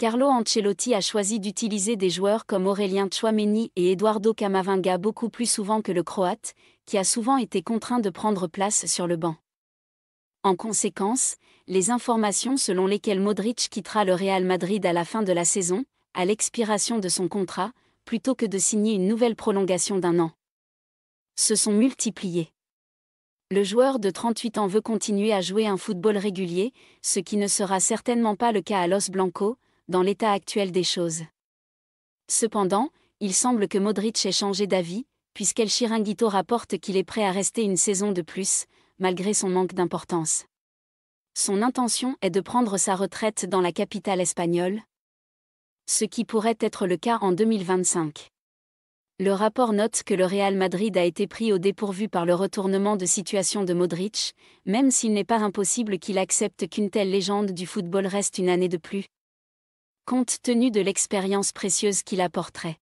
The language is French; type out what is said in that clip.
Carlo Ancelotti a choisi d'utiliser des joueurs comme Aurélien Chouameni et Eduardo Camavinga beaucoup plus souvent que le Croate, qui a souvent été contraint de prendre place sur le banc. En conséquence, les informations selon lesquelles Modric quittera le Real Madrid à la fin de la saison, à l'expiration de son contrat, plutôt que de signer une nouvelle prolongation d'un an, se sont multipliées. Le joueur de 38 ans veut continuer à jouer un football régulier, ce qui ne sera certainement pas le cas à Los Blancos, dans l'état actuel des choses. Cependant, il semble que Modric ait changé d'avis, puisqu'El Chiringuito rapporte qu'il est prêt à rester une saison de plus, malgré son manque d'importance. Son intention est de prendre sa retraite dans la capitale espagnole, ce qui pourrait être le cas en 2025. Le rapport note que le Real Madrid a été pris au dépourvu par le retournement de situation de Modric, même s'il n'est pas impossible qu'il accepte qu'une telle légende du football reste une année de plus compte tenu de l'expérience précieuse qu'il apporterait.